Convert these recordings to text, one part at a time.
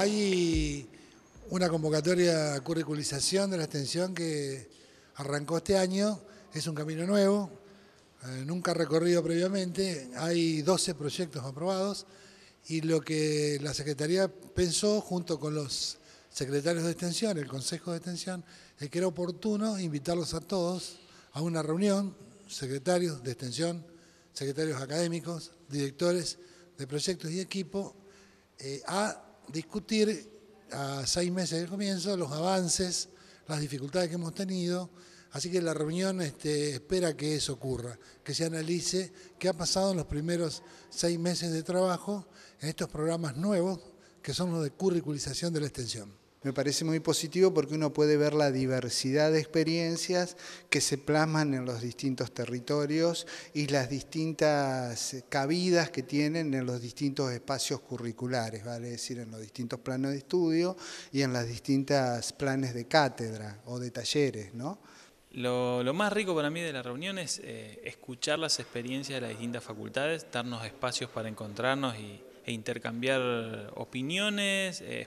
Hay una convocatoria de curriculización de la extensión que arrancó este año, es un camino nuevo, eh, nunca recorrido previamente, hay 12 proyectos aprobados y lo que la Secretaría pensó junto con los secretarios de extensión, el Consejo de Extensión, es que era oportuno invitarlos a todos a una reunión, secretarios de extensión, secretarios académicos, directores de proyectos y equipo, eh, a discutir a seis meses del comienzo los avances, las dificultades que hemos tenido. Así que la reunión este, espera que eso ocurra, que se analice qué ha pasado en los primeros seis meses de trabajo en estos programas nuevos que son los de curriculización de la extensión. Me parece muy positivo porque uno puede ver la diversidad de experiencias que se plasman en los distintos territorios y las distintas eh, cabidas que tienen en los distintos espacios curriculares, vale es decir, en los distintos planos de estudio y en las distintas planes de cátedra o de talleres, ¿no? Lo, más rico para mí de la reunión es eh, escuchar las experiencias de las distintas facultades, darnos espacios para encontrarnos y, e intercambiar opiniones, eh,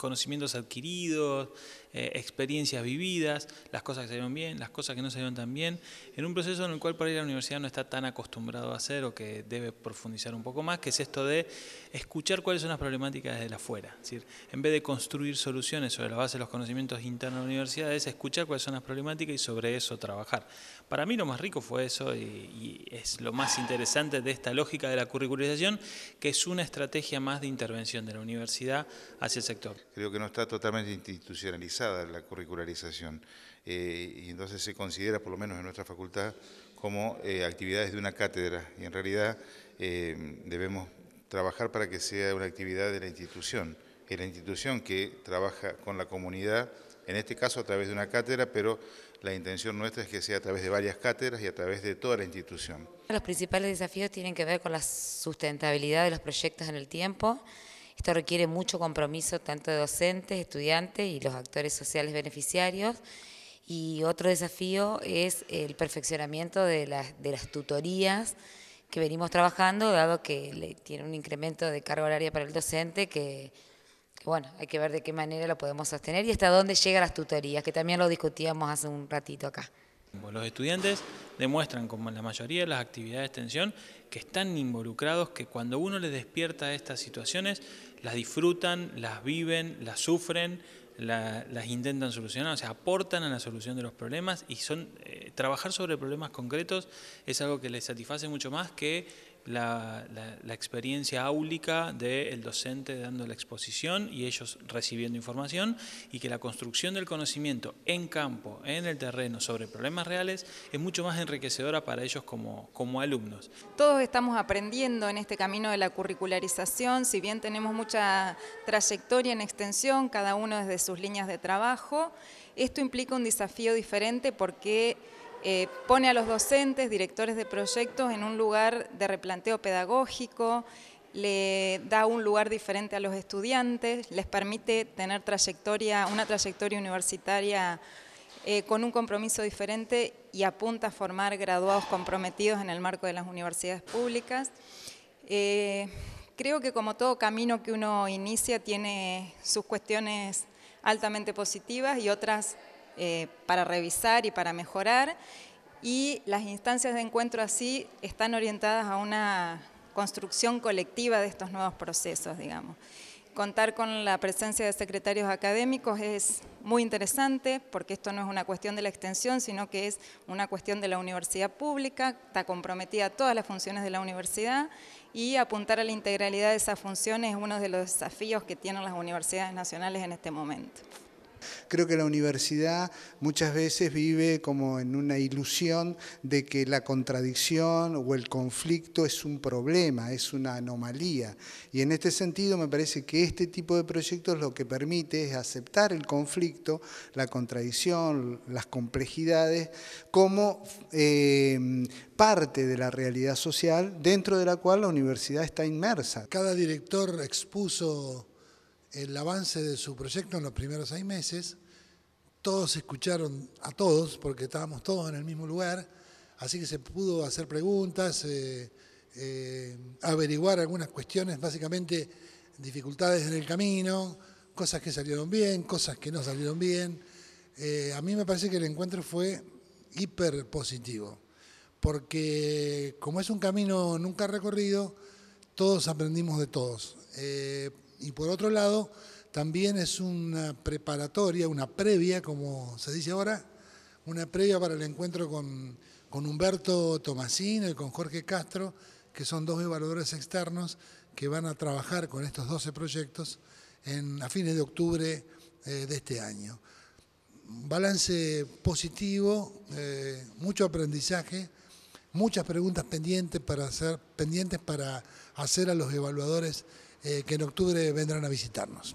conocimientos adquiridos, eh, experiencias vividas, las cosas que salieron bien, las cosas que no salieron tan bien, en un proceso en el cual por ahí la universidad no está tan acostumbrado a hacer o que debe profundizar un poco más, que es esto de escuchar cuáles son las problemáticas desde afuera. Es decir, en vez de construir soluciones sobre la base de los conocimientos internos de la universidad, es escuchar cuáles son las problemáticas y sobre eso trabajar. Para mí lo más rico fue eso y, y es lo más interesante de esta lógica de la curricularización, que es una estrategia más de intervención de la universidad hacia el sector. Creo que no está totalmente institucionalizado la curricularización. Eh, y entonces se considera, por lo menos en nuestra facultad, como eh, actividades de una cátedra. Y en realidad eh, debemos trabajar para que sea una actividad de la institución. Es la institución que trabaja con la comunidad, en este caso a través de una cátedra, pero la intención nuestra es que sea a través de varias cátedras y a través de toda la institución. Los principales desafíos tienen que ver con la sustentabilidad de los proyectos en el tiempo, esto requiere mucho compromiso tanto de docentes, estudiantes y los actores sociales beneficiarios. Y otro desafío es el perfeccionamiento de las, de las tutorías que venimos trabajando, dado que tiene un incremento de carga horaria para el docente que, que, bueno, hay que ver de qué manera lo podemos sostener y hasta dónde llegan las tutorías, que también lo discutíamos hace un ratito acá. Pues los estudiantes demuestran, como en la mayoría de las actividades de extensión, que están involucrados, que cuando uno les despierta estas situaciones, las disfrutan, las viven, las sufren, las intentan solucionar, o sea, aportan a la solución de los problemas y son eh, trabajar sobre problemas concretos es algo que les satisface mucho más que la, experiencia áulica del docente dando la exposición y ellos recibiendo información y que la construcción del conocimiento en campo, en el terreno, sobre problemas reales es mucho más enriquecedora para ellos como, como alumnos. Todos estamos aprendiendo en este camino de la curricularización, si bien tenemos mucha trayectoria en extensión, cada uno desde sus líneas de trabajo, esto implica un desafío diferente porque eh, pone a los docentes, directores de proyectos en un lugar de replanteo pedagógico, le da un lugar diferente a los estudiantes, les permite tener trayectoria, una trayectoria universitaria eh, con un compromiso diferente y apunta a formar graduados comprometidos en el marco de las universidades públicas. Eh, creo que como todo camino que uno inicia tiene sus cuestiones altamente positivas y otras eh, para revisar y para mejorar. Y las instancias de encuentro así están orientadas a una construcción colectiva de estos nuevos procesos, digamos. Contar con la presencia de secretarios académicos es muy interesante porque esto no es una cuestión de la extensión, sino que es una cuestión de la universidad pública, está comprometida a todas las funciones de la universidad y apuntar a la integralidad de esas funciones es uno de los desafíos que tienen las universidades nacionales en este momento. Creo que la universidad muchas veces vive como en una ilusión de que la contradicción o el conflicto es un problema, es una anomalía. Y en este sentido me parece que este tipo de proyectos lo que permite es aceptar el conflicto, la contradicción, las complejidades, como em, parte de la realidad social dentro de la cual la universidad está inmersa. Cada director expuso el avance de su proyecto en los primeros seis meses. Todos escucharon a todos porque estábamos todos en el mismo lugar, así que se pudo hacer preguntas, eh, eh, averiguar algunas cuestiones, básicamente dificultades en el camino, cosas que salieron bien, cosas que no salieron bien. Eh, a mí me parece que el encuentro fue hiper positivo, porque como es un camino nunca recorrido, todos aprendimos de todos. Y por otro lado, también es una preparatoria, una previa, como se dice ahora, una previa para el encuentro con, Humberto Tomasino y con Jorge Castro, que son dos evaluadores externos que van a trabajar con estos 12 proyectos en, a fines de octubre eh, de este año. Balance positivo, eh, mucho aprendizaje, muchas preguntas pendientes para hacer, pendientes para hacer a los evaluadores eh, que en octubre vendrán a visitarnos.